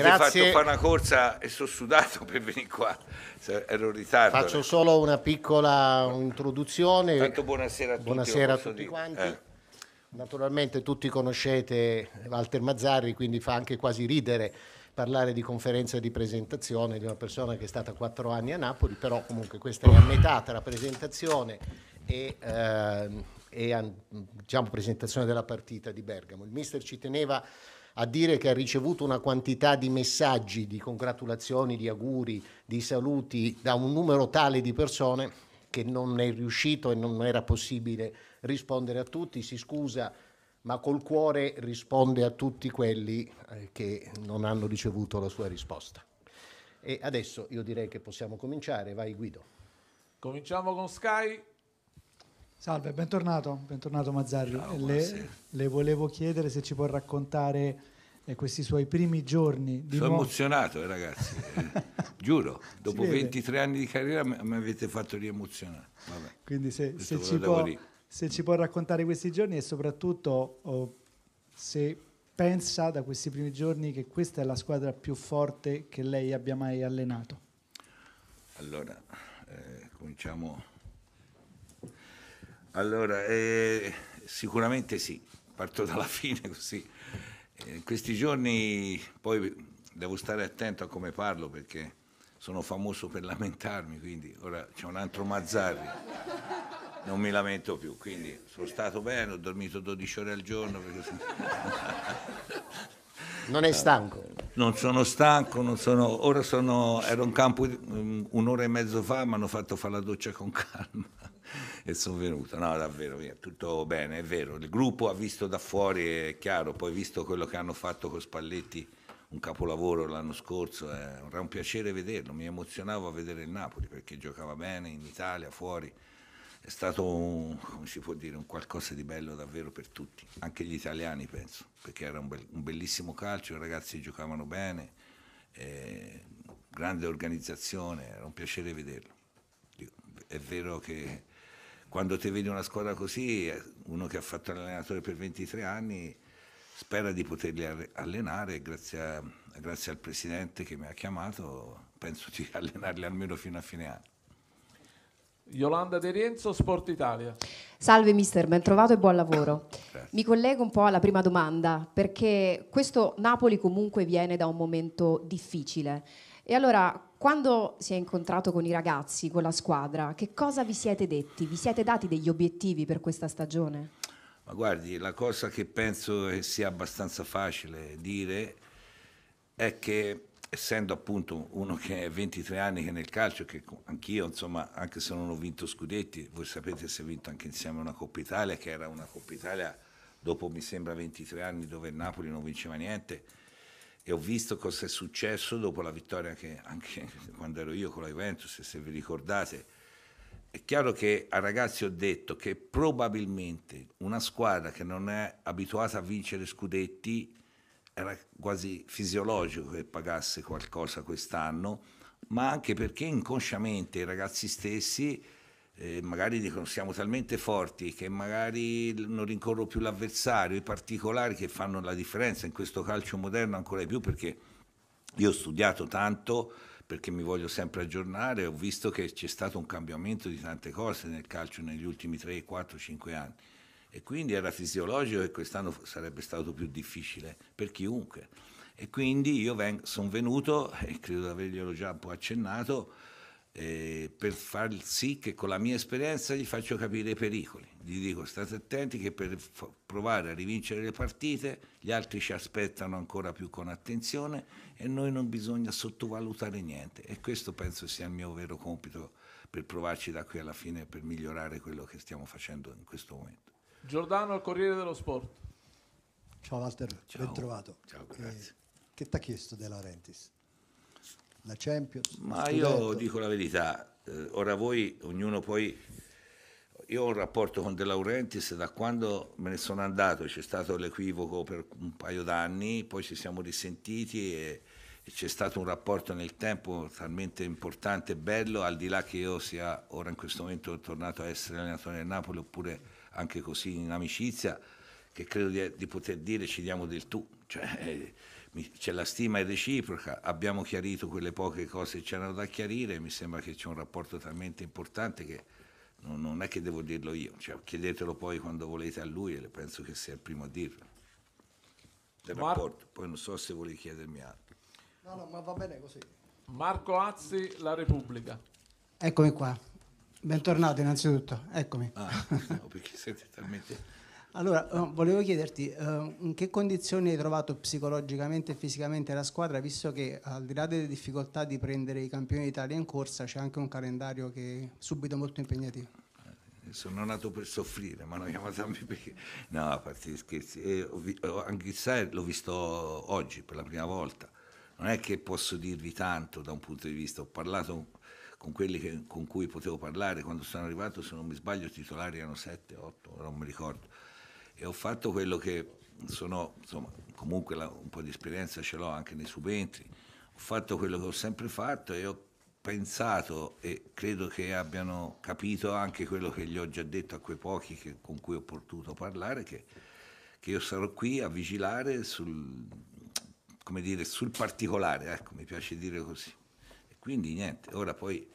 Avete Grazie. fatto fare una corsa e sono sudato per venire qua. Ero in ritardo. Faccio eh. solo una piccola introduzione. Tanto buonasera a tutti. Buonasera a tutti dire. quanti. Eh. Naturalmente tutti conoscete Walter Mazzarri, quindi fa anche quasi ridere parlare di conferenza di presentazione di una persona che è stata quattro anni a Napoli, però comunque questa è a metà tra presentazione e, eh, e diciamo, presentazione della partita di Bergamo. Il mister ci teneva a dire che ha ricevuto una quantità di messaggi, di congratulazioni, di auguri, di saluti da un numero tale di persone che non è riuscito e non era possibile rispondere a tutti, si scusa, ma col cuore risponde a tutti quelli eh, che non hanno ricevuto la sua risposta. E adesso io direi che possiamo cominciare, vai Guido. Cominciamo con Sky, Salve, bentornato, bentornato Mazzarri. Ciao, le, le, volevo chiedere se ci può raccontare eh, questi suoi primi giorni. Di Sono mo- emozionato, eh, ragazzi, eh. giuro, dopo 23 anni di carriera mi avete fatto riemozionare. Vabbè, Quindi se, se, ci può, se, ci può, raccontare questi giorni e soprattutto oh, se pensa da questi primi giorni che questa è la squadra più forte che lei abbia mai allenato. Allora, eh, cominciamo allora, eh, sicuramente sì, parto dalla fine così. Eh, questi giorni poi devo stare attento a come parlo perché sono famoso per lamentarmi, quindi ora c'è un altro Mazzarri, non mi lamento più, quindi sono stato bene, ho dormito 12 ore al giorno. Perché... Non è stanco? Non sono stanco, non sono... ora sono... ero in campo mm, un'ora e mezzo fa, mi hanno fatto fare la doccia con calma. e sono venuto. No, davvero, via, tutto bene, è vero. Il gruppo ha visto da fuori, è chiaro, poi visto quello che hanno fatto con Spalletti, un capolavoro l'anno scorso, era un piacere vederlo, mi emozionavo a vedere il Napoli perché giocava bene in Italia, fuori. È stato un, come si può dire, un qualcosa di bello davvero per tutti, anche gli italiani penso, perché era un, bel, un bellissimo calcio, i ragazzi giocavano bene, eh, grande organizzazione, era un piacere vederlo. È vero che quando ti vedi una squadra così, uno che ha fatto l'allenatore per 23 anni spera di poterli allenare, grazie, a, grazie al presidente che mi ha chiamato, penso di allenarli almeno fino a fine anno. Yolanda De Rienzo, Sport Italia. Salve mister, ben trovato e buon lavoro. Mi collego un po' alla prima domanda, perché questo Napoli comunque viene da un momento difficile. E allora quando si è incontrato con i ragazzi, con la squadra, che cosa vi siete detti? Vi siete dati degli obiettivi per questa stagione? Ma guardi, la cosa che penso che sia abbastanza facile dire è che essendo appunto uno che è 23 anni che è nel calcio, che anch'io insomma, anche se non ho vinto scudetti, voi sapete se ho vinto anche insieme una Coppa Italia, che era una Coppa Italia dopo mi sembra 23 anni dove il Napoli non vinceva niente, e ho visto cosa è successo dopo la vittoria che anche quando ero io con la Juventus, se vi ricordate. È chiaro che ai ragazzi ho detto che probabilmente una squadra che non è abituata a vincere scudetti era quasi fisiologico che pagasse qualcosa quest'anno, ma anche perché inconsciamente i ragazzi stessi eh, magari dicono siamo talmente forti che magari non rincorro più l'avversario, i particolari che fanno la differenza in questo calcio moderno ancora di più perché io ho studiato tanto perché mi voglio sempre aggiornare, ho visto che c'è stato un cambiamento di tante cose nel calcio negli ultimi 3, 4, 5 anni e quindi era fisiologico che quest'anno sarebbe stato più difficile per chiunque. E quindi io sono venuto, e credo di averglielo già un po' accennato, eh, per far sì che con la mia esperienza gli faccio capire i pericoli. Gli dico state attenti che per f- provare a rivincere le partite gli altri ci aspettano ancora più con attenzione e noi non bisogna sottovalutare niente. E questo penso sia il mio vero compito per provarci da qui alla fine per migliorare quello che stiamo facendo in questo momento. Giordano al Corriere dello Sport. Ciao Walter, Ciao. ben trovato. Ciao, eh, grazie. Eh, che ti ha chiesto De Laurentiis? la Champions? Ma io dico la verità, eh, ora voi, ognuno poi... Io ho un rapporto con De Laurentiis da quando me ne sono andato, c'è stato l'equivoco per un paio d'anni, poi ci siamo risentiti e, e c'è stato un rapporto nel tempo talmente importante e bello, al di là che io sia ora in questo momento tornato a essere allenatore del Napoli oppure anche così in amicizia, che credo di, di poter dire ci diamo del tu. Cioè, eh, c'è la stima è reciproca, abbiamo chiarito quelle poche cose che c'erano da chiarire, mi sembra che c'è un rapporto talmente importante che non, non è che devo dirlo io, cioè, chiedetelo poi quando volete a lui e penso che sia il primo a dirlo. Del Mar- rapporto, poi non so se vuole chiedermi altro. No, no, ma va bene così. Marco Azzi, La Repubblica. Eccomi qua. Bentornato innanzitutto, eccomi. Ah, no, perché siete talmente... Allora, eh, volevo chiederti uh, in che condizioni hai trovato psicologicamente e fisicamente la squadra, visto che al di là delle difficoltà di prendere i campioni d'Italia in corsa, c'è anche un calendario che è subito molto impegnativo. Eh, sono nato per soffrire, ma non chiamatemi perché... No, a parte gli scherzi, eh, vi... Anghissai l'ho visto oggi per la prima volta. Non è che posso dirvi tanto da un punto di vista, ho parlato con quelli che, con cui potevo parlare quando sono arrivato, se non mi sbaglio, i titolari erano 7, 8, non mi ricordo e ho fatto quello che sono, insomma, comunque la, un po' di esperienza ce l'ho anche nei subentri, ho fatto quello che ho sempre fatto e ho pensato e credo che abbiano capito anche quello che gli ho già detto a quei pochi che, con cui ho potuto parlare, che, che io sarò qui a vigilare sul, dire, sul particolare, ecco, mi piace dire così. E quindi niente, ora poi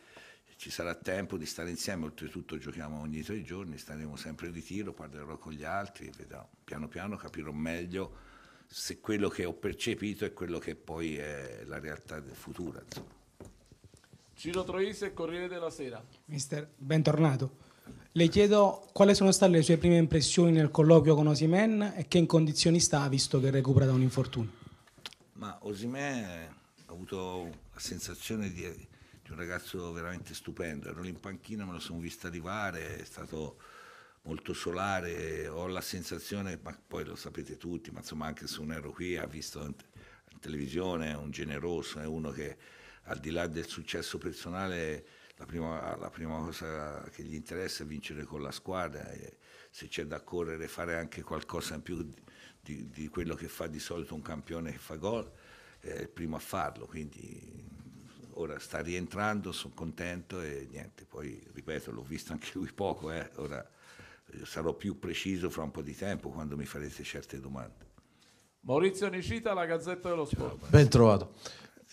ci sarà tempo di stare insieme, oltretutto giochiamo ogni tre giorni, staremo sempre in ritiro, parlerò con gli altri, vedrò. piano piano capirò meglio se quello che ho percepito è quello che poi è la realtà del futuro. Insomma. Ciro Troise, Corriere della Sera. Mister, bentornato. Le chiedo quali sono state le sue prime impressioni nel colloquio con Osimen e che in condizioni sta visto che recupera da un infortunio. Ma Osimen ha avuto la sensazione di di un ragazzo veramente stupendo. Ero in panchina, me lo sono visto arrivare, è stato molto solare, ho la sensazione, ma poi lo sapete tutti, ma insomma anche se non ero qui, ha visto in, in televisione, è un generoso, è uno che al di là del successo personale la prima, la prima, cosa che gli interessa è vincere con la squadra e se c'è da correre fare anche qualcosa in più di, di, di quello che fa di solito un campione che fa gol, è il primo a farlo, quindi ora sta rientrando, sono contento e niente, poi ripeto, l'ho visto anche lui poco, eh, ora eh, sarò più preciso fra un po' di tempo quando mi farete certe domande. Maurizio Nicita, la Gazzetta dello Sport. Ben trovato.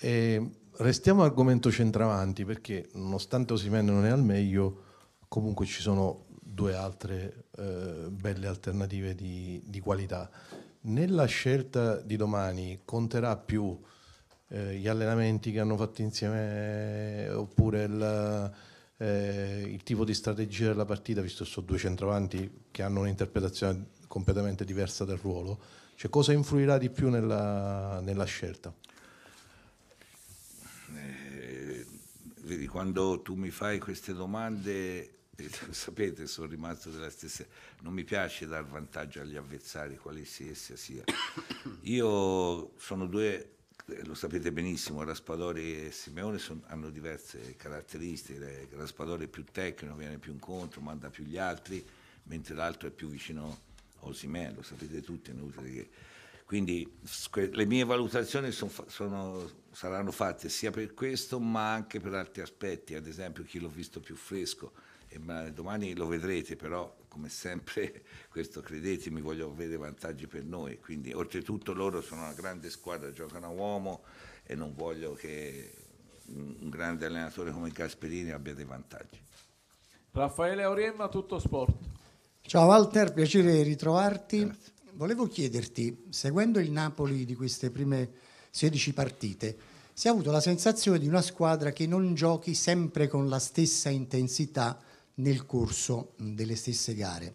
Eh, restiamo argomento centravanti perché nonostante Osimene non è al meglio, comunque ci sono due altre eh, belle alternative di, di, qualità. Nella scelta di domani conterà più eh, gli allenamenti che hanno fatto insieme eh, oppure il, eh, il, tipo di strategia della partita, visto che sono due centravanti che hanno un'interpretazione completamente diversa del ruolo, cioè cosa influirà di più nella, nella scelta? Eh, vedi, quando tu mi fai queste domande, sapete, sono rimasto della stessa. Non mi piace dar vantaggio agli avversari, qualsiasi essa sia. Io sono due eh, lo sapete benissimo, Raspadori e Simeone son, hanno diverse caratteristiche, Raspadori è più tecnico, viene più incontro, manda più gli altri, mentre l'altro è più vicino a Osimè, lo sapete tutti, è inutile che... Quindi le mie valutazioni sono, sono, saranno fatte sia per questo ma anche per altri aspetti, ad esempio chi l'ho visto più fresco, e domani lo vedrete però come sempre, questo credetemi, voglio avere vantaggi per noi. Quindi, oltretutto, loro sono una grande squadra, giocano a uomo e non voglio che un grande allenatore come Gasperini abbia dei vantaggi. Raffaele Auriemma, tutto sport. Ciao Walter, piacere ritrovarti. Grazie. Volevo chiederti, seguendo il Napoli di queste prime 16 partite, si è avuto la sensazione di una squadra che non giochi sempre con la stessa intensità nel corso delle stesse gare.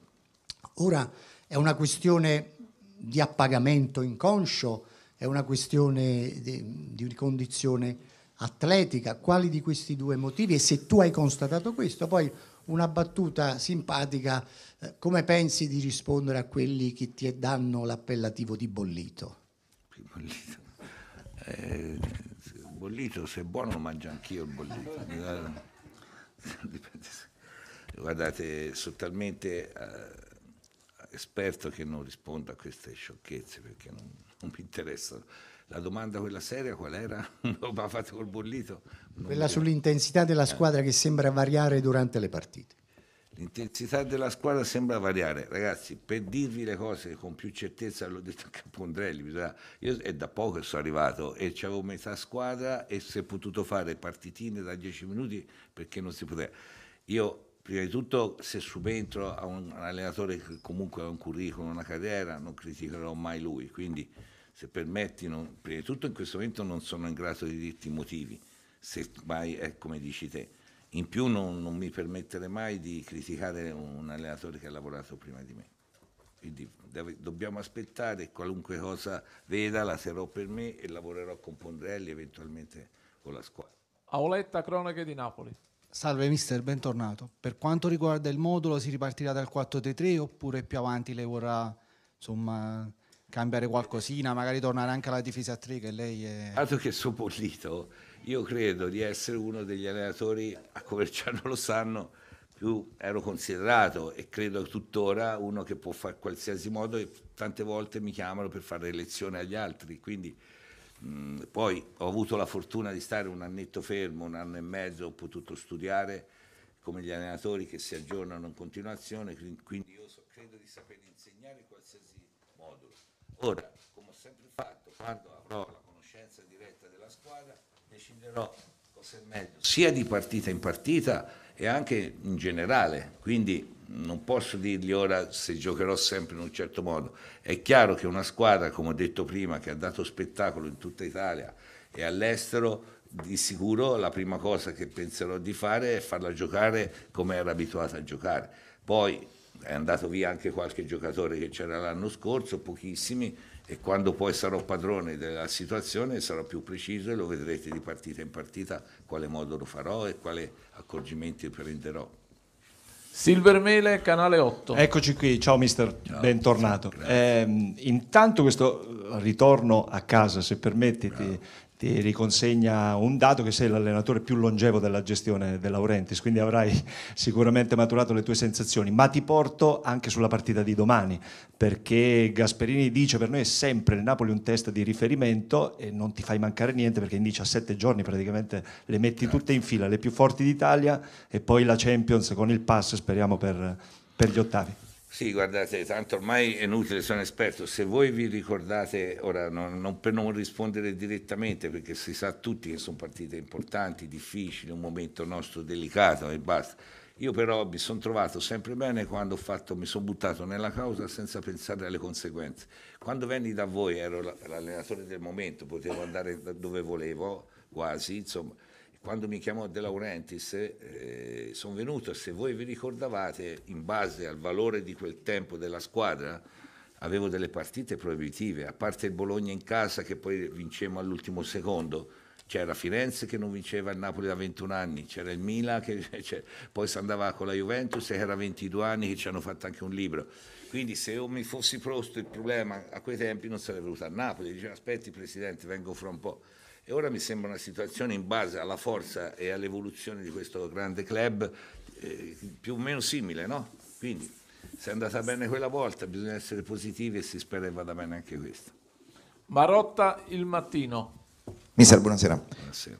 Ora è una questione di appagamento inconscio, è una questione di, di condizione atletica, quali di questi due motivi e se tu hai constatato questo, poi una battuta simpatica, eh, come pensi di rispondere a quelli che ti danno l'appellativo di bollito? Bollito, eh, bollito se è buono lo mangio anch'io il bollito. Eh, dipende se... Guardate, sono talmente eh, esperto che non rispondo a queste sciocchezze perché non, non mi interessano. La domanda quella seria qual era? Lo ha fatto col bollito? Non quella mi... sull'intensità della eh. squadra eh. che sembra variare durante le partite. L'intensità della squadra sembra variare, ragazzi. Per dirvi le cose con più certezza, l'ho detto anche a Pondrelli. Bisogna... Io è da poco che sono arrivato e avevo metà squadra e si è potuto fare partitine da 10 minuti perché non si poteva. Io prima di tutto se subentro a un allenatore che comunque ha un curriculum, una carriera, non criticherò mai lui, quindi se permetti, non, prima di tutto in questo momento non sono in grado di dirti i motivi, se mai è come dici te. In più non, non mi permettere mai di criticare un allenatore che ha lavorato prima di me. Quindi deve, dobbiamo aspettare qualunque cosa veda, la sarò per me e lavorerò con Pondrelli eventualmente con la squadra. Auletta Cronache di Napoli. Salve mister, bentornato. Per quanto riguarda il modulo, si ripartirà dal 4-3-3 oppure più avanti lei vorrà insomma, cambiare qualcosina, magari tornare anche alla difesa a 3 che lei è... Dato che sono bollito, io credo di essere uno degli allenatori, a come già non lo sanno, più ero considerato e credo tuttora uno che può fare qualsiasi modo e tante volte mi chiamano per fare lezioni agli altri, quindi mh, mm, poi ho avuto la fortuna di stare un annetto fermo, un anno e mezzo, ho potuto studiare come gli allenatori che si aggiornano in continuazione, quindi io so, credo di saper insegnare qualsiasi modulo. Ora, come ho sempre fatto, quando avrò la conoscenza diretta della squadra, deciderò sia di partita in partita e anche in generale. Quindi non posso dirgli ora se giocherò sempre in un certo modo. È chiaro che una squadra, come ho detto prima, che ha dato spettacolo in tutta Italia e all'estero, di sicuro la prima cosa che penserò di fare è farla giocare come era abituata a giocare. Poi è andato via anche qualche giocatore che c'era l'anno scorso, pochissimi, e quando poi sarò padrone della situazione sarò più preciso e lo vedrete di partita in partita quale modo lo farò e quali accorgimenti prenderò. Silvermele, canale 8. Eccoci qui, ciao mister, ciao, bentornato. Eh, intanto questo ritorno a casa, se permettiti, Bravo ti riconsegna un dato che sei l'allenatore più longevo della gestione De Laurentiis, quindi avrai sicuramente maturato le tue sensazioni, ma ti porto anche sulla partita di domani, perché Gasperini dice per noi è sempre il Napoli un test di riferimento e non ti fai mancare niente perché in 17 giorni praticamente le metti certo. tutte in fila, le più forti d'Italia e poi la Champions con il pass speriamo per, per gli ottavi. Sì, guardate, tanto ormai è inutile, sono esperto. Se voi vi ricordate, ora non, non, per non rispondere direttamente, perché si sa tutti che sono partite importanti, difficili, un momento nostro delicato e basta. Io però mi sono trovato sempre bene quando ho fatto, mi sono buttato nella causa senza pensare alle conseguenze. Quando venni da voi ero l'allenatore del momento, potevo andare dove volevo, quasi, insomma quando mi chiamò De Laurentiis, eh, sono venuto, se voi vi ricordavate, in base al valore di quel tempo della squadra, avevo delle partite proibitive, a parte il Bologna in casa che poi vincemmo all'ultimo secondo, c'era Firenze che non vinceva il Napoli da 21 anni, c'era il Milan che poi si andava con la Juventus e era 22 anni che ci hanno fatto anche un libro. Quindi se io mi fossi posto il problema a quei tempi non sarei venuto a Napoli, dicevo aspetti Presidente, vengo fra un po'. E ora mi sembra una situazione in base alla forza e all'evoluzione di questo grande club eh, più o meno simile, no? Quindi se è andata bene quella volta bisogna essere positivi e si spera che vada bene anche questa. Marotta il mattino. Mister, buonasera. buonasera.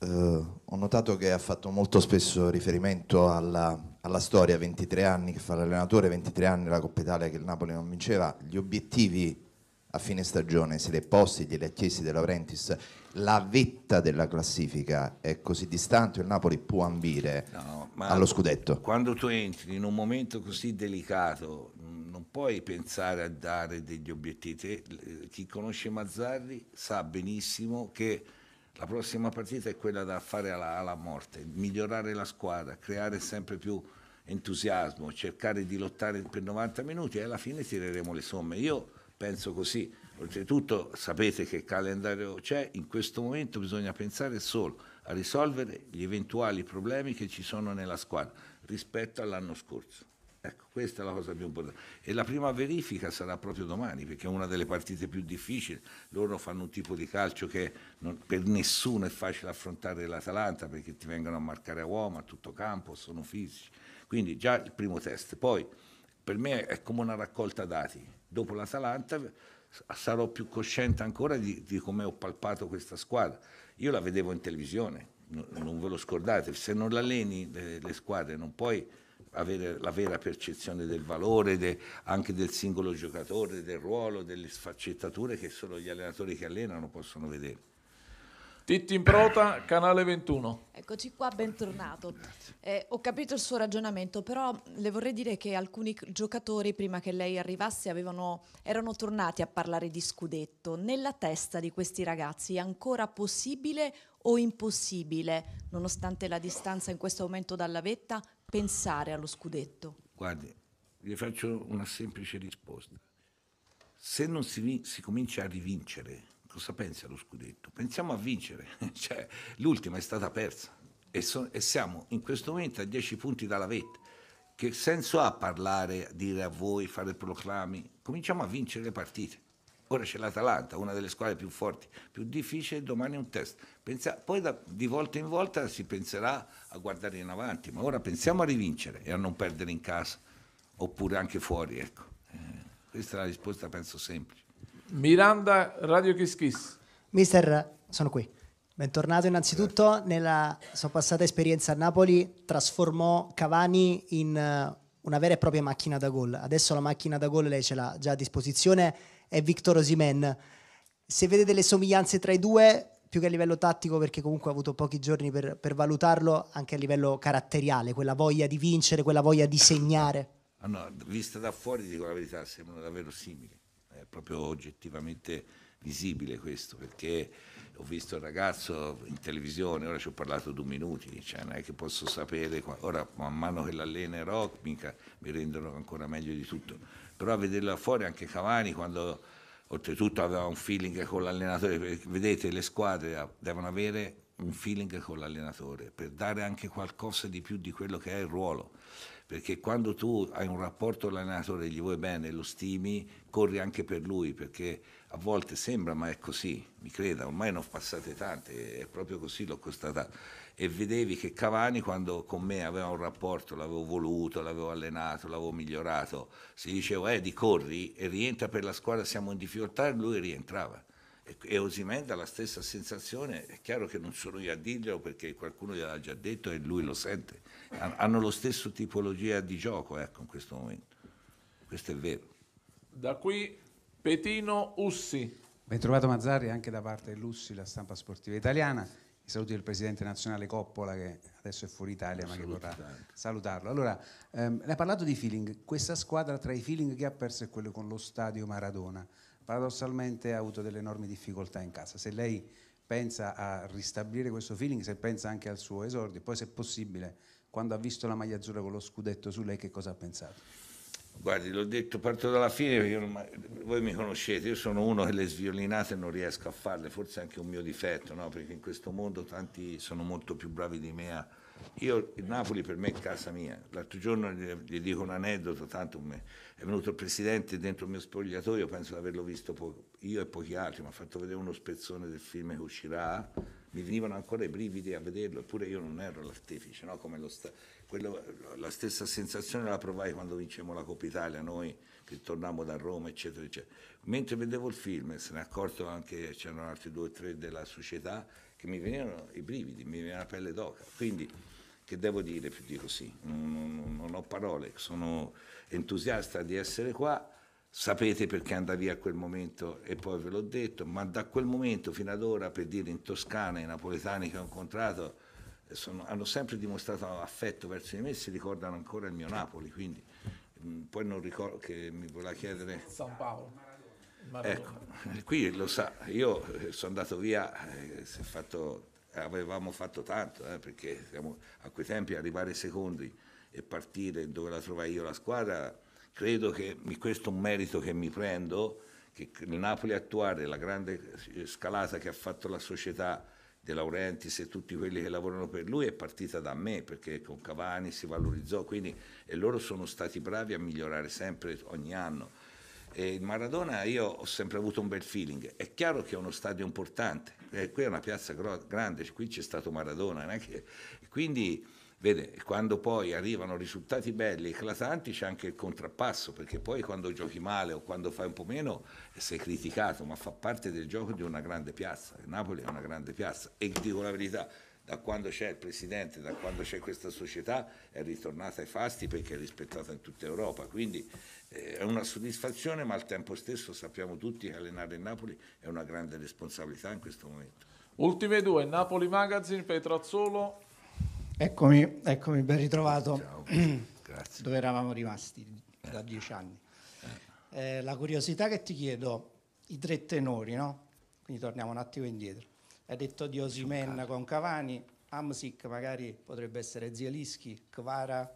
Uh, ho notato che ha fatto molto spesso riferimento alla, alla storia, 23 anni che fa l'allenatore, 23 anni la Coppa Italia che il Napoli non vinceva. Gli obiettivi a fine stagione se l'è posti, glieli ha chiesti De Laurentiis, la vetta della classifica è così distante, il Napoli può ambire no, allo scudetto. Quando tu entri in un momento così delicato non puoi pensare a dare degli obiettivi, eh, chi conosce Mazzarri sa benissimo che la prossima partita è quella da fare alla, alla morte, migliorare la squadra, creare sempre più entusiasmo, cercare di lottare per 90 minuti e alla fine tireremo le somme. Io penso così. Oltretutto sapete che calendario c'è, in questo momento bisogna pensare solo a risolvere gli eventuali problemi che ci sono nella squadra rispetto all'anno scorso. Ecco, questa è la cosa più importante. E la prima verifica sarà proprio domani, perché è una delle partite più difficili. Loro fanno un tipo di calcio che non, per nessuno è facile affrontare l'Atalanta, perché ti vengono a marcare a uomo, a tutto campo, sono fisici. Quindi già il primo test. Poi, per me è come una raccolta dati dopo l'Atalanta sarò più cosciente ancora di, di come ho palpato questa squadra. Io la vedevo in televisione, non, ve lo scordate, se non alleni le, le squadre non puoi avere la vera percezione del valore de, anche del singolo giocatore, del ruolo, delle sfaccettature che solo gli allenatori che allenano possono vedere. Titti in prota, canale 21. Eccoci qua, bentornato. Eh, ho capito il suo ragionamento, però le vorrei dire che alcuni giocatori prima che lei arrivasse avevano, erano tornati a parlare di scudetto. Nella testa di questi ragazzi è ancora possibile o impossibile, nonostante la distanza in questo momento dalla vetta, pensare allo scudetto? Guardi, vi faccio una semplice risposta. Se non si, si comincia a rivincere cosa pensi allo scudetto? Pensiamo a vincere, cioè, l'ultima è stata persa e, so, e, siamo in questo momento a 10 punti dalla vetta. Che senso ha parlare, dire a voi, fare proclami? Cominciamo a vincere le partite. Ora c'è l'Atalanta, una delle squadre più forti, più difficile, domani è un test. Pensa, poi da, di volta in volta si penserà a guardare in avanti, ma ora pensiamo a rivincere e a non perdere in casa, oppure anche fuori. Ecco. Eh, questa è la risposta, penso, semplice. Miranda Radio Kiss Kiss. Mister, sono qui. Bentornato innanzitutto nella sua passata esperienza a Napoli, trasformò Cavani in eh, una vera e propria macchina da gol. Adesso la macchina da gol lei ce l'ha già a disposizione, è Victor Osimen. Se vede delle somiglianze tra i due, più che a livello tattico, perché comunque ha avuto pochi giorni per, per valutarlo, anche a livello caratteriale, quella voglia di vincere, quella voglia di segnare. Ah no, vista da fuori, dico la verità, sembrano davvero simili è proprio oggettivamente visibile questo, perché ho visto il ragazzo in televisione, ora ci ho parlato due minuti, cioè non è che posso sapere, ora man mano che l'allenerò mica, mi rendono ancora meglio di tutto, però a vederla fuori anche Cavani quando oltretutto aveva un feeling con l'allenatore, vedete le squadre devono avere un feeling con l'allenatore, per dare anche qualcosa di più di quello che è il ruolo. Perché quando tu hai un rapporto con l'allenatore, gli vuoi bene, lo stimi, corri anche per lui, perché a volte sembra, ma è così, mi creda, ormai ne ho passate tante, è proprio così, l'ho constatato. E vedevi che Cavani quando con me aveva un rapporto, l'avevo voluto, l'avevo allenato, l'avevo migliorato, si diceva, eh, di corri e rientra per la squadra, siamo in difficoltà, e lui rientrava e Osimenda ha la stessa sensazione, è chiaro che non sono io a dirglielo perché qualcuno gliel'ha già detto e lui lo sente, hanno lo stesso tipologia di gioco ecco, in questo momento, questo è vero. Da qui Petino Ussi. Ben trovato Mazzarri anche da parte dell'Ussi, la stampa sportiva italiana, i saluti del Presidente nazionale Coppola che adesso è fuori Italia ma che vorrà salutarlo. Allora, ehm, lei ha parlato di feeling, questa squadra tra i feeling che ha perso è quello con lo stadio Maradona paradossalmente ha avuto delle enormi difficoltà in casa. Se lei pensa a ristabilire questo feeling, se pensa anche al suo esordio, poi se possibile, quando ha visto la maglia azzurra con lo scudetto su lei, che cosa ha pensato? Guardi, l'ho detto, parto dalla fine perché non, voi mi conoscete, io sono uno che le sviolinate non riesco a farle, forse è anche un mio difetto, no? perché in questo mondo tanti sono molto più bravi di me a, io, il Napoli per me è casa mia. L'altro giorno gli, gli dico un aneddoto, tanto me, è venuto il presidente dentro il mio spogliatoio, penso di averlo visto po- io e pochi altri, mi ha fatto vedere uno spezzone del film che uscirà, mi venivano ancora i brividi a vederlo, eppure io non ero l'artefice, no? sta- quello, la stessa sensazione la provai quando vincemmo la Coppa Italia, noi che tornammo da Roma, eccetera, eccetera. Mentre vedevo il film, se ne è accorto anche, c'erano altri due o tre della società, che mi venivano i brividi, mi veniva la pelle d'oca. Quindi, che devo dire più di così? Non, non, non ho parole, sono entusiasta di essere qua. Sapete perché andavi a quel momento e poi ve l'ho detto, ma da quel momento fino ad ora, per dire in Toscana, i napoletani che ho incontrato, eh, sono, hanno sempre dimostrato affetto verso di me, si ricordano ancora il mio Napoli, quindi mh, mm, poi non ricordo che mi voleva chiedere... San Paolo. Ecco, qui lo sa, io eh, sono andato via, eh, fatto, avevamo fatto tanto, eh, perché siamo, a quei tempi arrivare secondi e partire dove la trovai io la squadra, credo che questo è un merito che mi prendo, che il Napoli attuale, la grande eh, scalata che ha fatto la società De Laurentiis e tutti quelli che lavorano per lui è partita da me, perché con Cavani si valorizzò, quindi, e loro sono stati bravi a migliorare sempre ogni anno il Maradona io ho sempre avuto un bel feeling. È chiaro che è uno stadio importante, eh, qui è una piazza grande, qui c'è stato Maradona. Che... Quindi, vede, quando poi arrivano risultati belli, eclatanti, c'è anche il contrappasso, perché poi quando giochi male o quando fai un po' meno sei criticato, ma fa parte del gioco di una grande piazza. Napoli è una grande piazza e dico la verità da quando c'è il presidente, da quando c'è questa società, è ritornata ai fasti perché è rispettata in tutta Europa. Quindi eh, è una soddisfazione, ma al tempo stesso sappiamo tutti che allenare il Napoli è una grande responsabilità in questo momento. Ultime due, Napoli Magazine, Petro Azzolo. Eccomi, eccomi, ben ritrovato. Ciao, grazie. Dove eravamo rimasti eh. da dieci anni. Eh. eh, la curiosità che ti chiedo, i tre tenori, no? Quindi torniamo un attimo indietro ha detto di Osimen con Cavani, Amsic magari potrebbe essere Zielischi, Kvara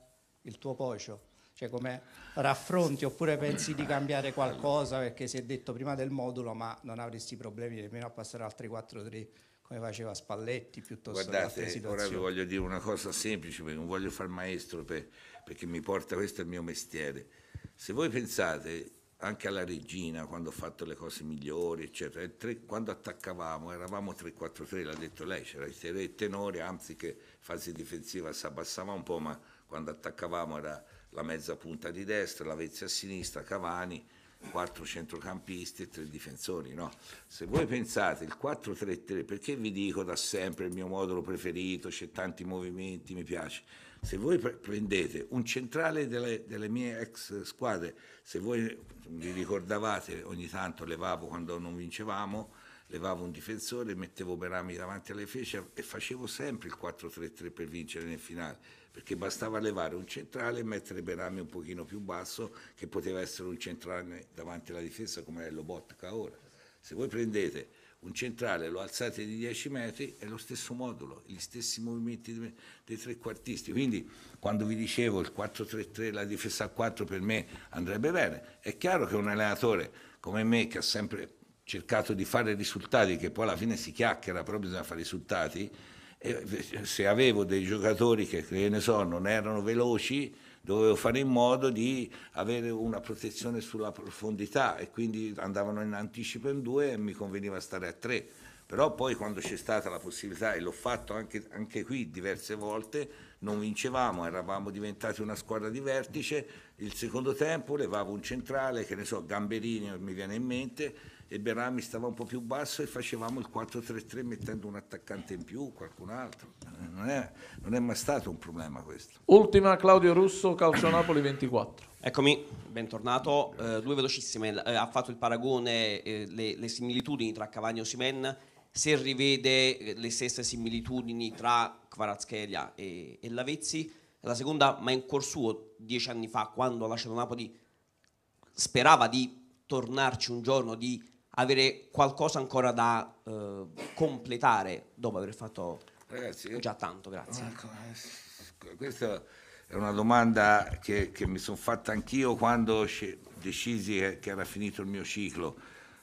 il tuo pocio. Cioè come raffronti oppure pensi di cambiare qualcosa perché si è detto prima del modulo ma non avresti problemi nemmeno a passare altri 4 3 come faceva Spalletti piuttosto Guardate, che ora vi voglio dire una cosa semplice perché non voglio far maestro per, perché mi porta questo è il mio mestiere. Se voi pensate anche alla regina quando ho fatto le cose migliori, eccetera. Tre, quando attaccavamo, eravamo 3-4-3, l'ha detto lei, c'era il re e tenore, anziché fase difensiva si abbassava un po', ma quando attaccavamo era la mezza punta di destra, la vezza a sinistra, Cavani, quattro centrocampisti e tre difensori. No? Se voi pensate il 4-3-3, perché vi dico da sempre il mio modulo preferito, c'è tanti movimenti, mi piace se voi prendete un centrale delle, delle mie ex squadre, se voi vi ricordavate ogni tanto levavo quando non vincevamo, levavo un difensore, mettevo Berami davanti alle fece e facevo sempre il 4-3-3 per vincere nel finale, perché bastava levare un centrale e mettere Berami un pochino più basso, che poteva essere un centrale davanti alla difesa come è Lobotka ora. Se voi prendete un centrale lo alzate di 10 metri, è lo stesso modulo, gli stessi movimenti dei, dei trequartisti. Quindi quando vi dicevo il 4-3-3, la difesa a 4 per me andrebbe bene, è chiaro che un allenatore come me che ha sempre cercato di fare risultati, che poi alla fine si chiacchiera, però bisogna fare risultati, eh, se avevo dei giocatori che, che ne so, non erano veloci, dovevo fare in modo di avere una protezione sulla profondità e quindi andavano in anticipo in due e mi conveniva stare a tre. Però poi quando c'è stata la possibilità, e l'ho fatto anche, anche qui diverse volte, non vincevamo, eravamo diventati una squadra di vertice, il secondo tempo levavo un centrale, che ne so, Gamberini mi viene in mente, e Berami stava un po' più basso e facevamo il 4-3-3 mettendo un attaccante in più, qualcun altro. Eh, non è, non è mai stato un problema questo. Ultima Claudio Russo, Calcio Napoli 24. Eccomi, bentornato. Eh, due velocissime. Eh, ha fatto il paragone, eh, le, le, similitudini tra Cavagno e Simen se rivede eh, le stesse similitudini tra Kvaratskhelia e, e Lavezzi, la seconda, ma in cuor suo, dieci anni fa, quando ha lasciato Napoli, sperava di tornarci un giorno, di avere qualcosa ancora da eh, completare dopo aver fatto Ragazzi, eh, già tanto, grazie. Ecco, eh, questa è una domanda che, che mi sono fatta anch'io quando decisi che era finito il mio ciclo.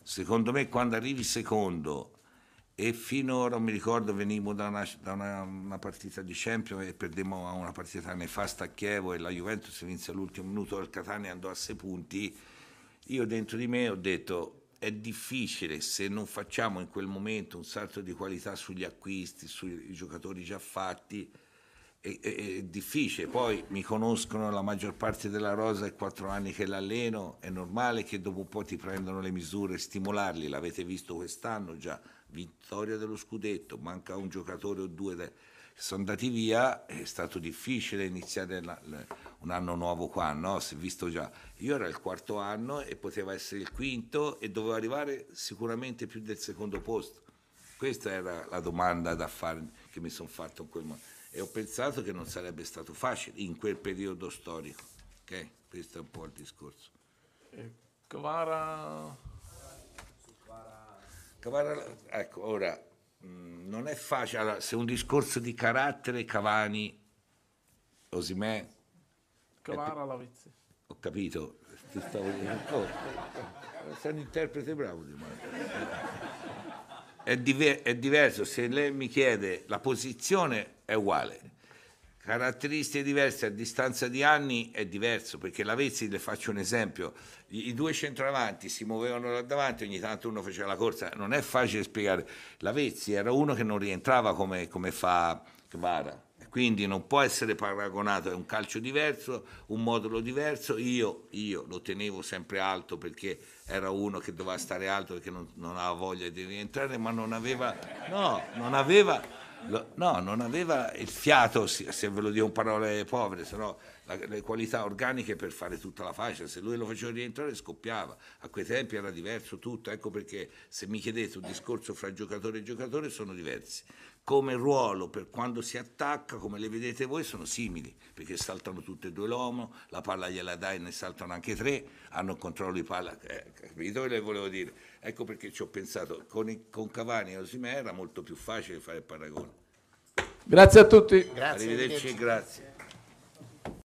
Secondo me quando arrivi secondo e finora mi ricordo venimo da, una, da una, una, partita di Champions e perdemmo una partita nefasta a Chievo e la Juventus vinse all'ultimo minuto il Catania andò a 6 punti io dentro di me ho detto è difficile se non facciamo in quel momento un salto di qualità sugli acquisti sui giocatori già fatti è, è, è difficile poi mi conoscono la maggior parte della rosa è quattro anni che l'alleno è normale che dopo un po' ti prendono le misure stimolarli l'avete visto quest'anno già vittoria dello scudetto, manca un giocatore o due che sono andati via, è stato difficile iniziare la, la, un anno nuovo qua, no? Si è visto già. Io ero il quarto anno e poteva essere il quinto e dovevo arrivare sicuramente più del secondo posto. Questa era la domanda da fare, che mi sono fatto in quel momento. E ho pensato che non sarebbe stato facile in quel periodo storico. Okay? Questo è un po' il discorso. E eh, Covara Cavani, ecco, ora mh, mm, non è facile, allora, se un discorso di carattere Cavani, Osimè... Cavara Lavizzi. Ho capito, ti stavo dicendo... Oh, sei un interprete bravo di me. È, diver- è diverso, se lei mi chiede la posizione è uguale, caratteristiche diverse a distanza di anni è diverso perché l'Avezzi le faccio un esempio i due centravanti si muovevano là davanti ogni tanto uno faceva la corsa non è facile spiegare l'Avezzi era uno che non rientrava come, come fa Kvara quindi non può essere paragonato è un calcio diverso un modulo diverso io, io lo tenevo sempre alto perché era uno che doveva stare alto perché non, non aveva voglia di rientrare ma non aveva no non aveva no, non aveva il fiato, se ve lo dico in parole povere, se no le qualità organiche per fare tutta la faccia, se lui lo faceva rientrare scoppiava, a quei tempi era diverso tutto, ecco perché se mi chiedete un discorso fra giocatore e giocatore sono diversi, come ruolo per quando si attacca, come le vedete voi, sono simili, perché saltano tutte e due l'uomo, la palla gliela dai e ne saltano anche tre, hanno controllo di palla, eh, capito che volevo dire? Ecco perché ci ho pensato, con, i, con Cavani e Osimè era molto più facile fare il paragone. Grazie a tutti. Grazie, Arrivederci, grazie.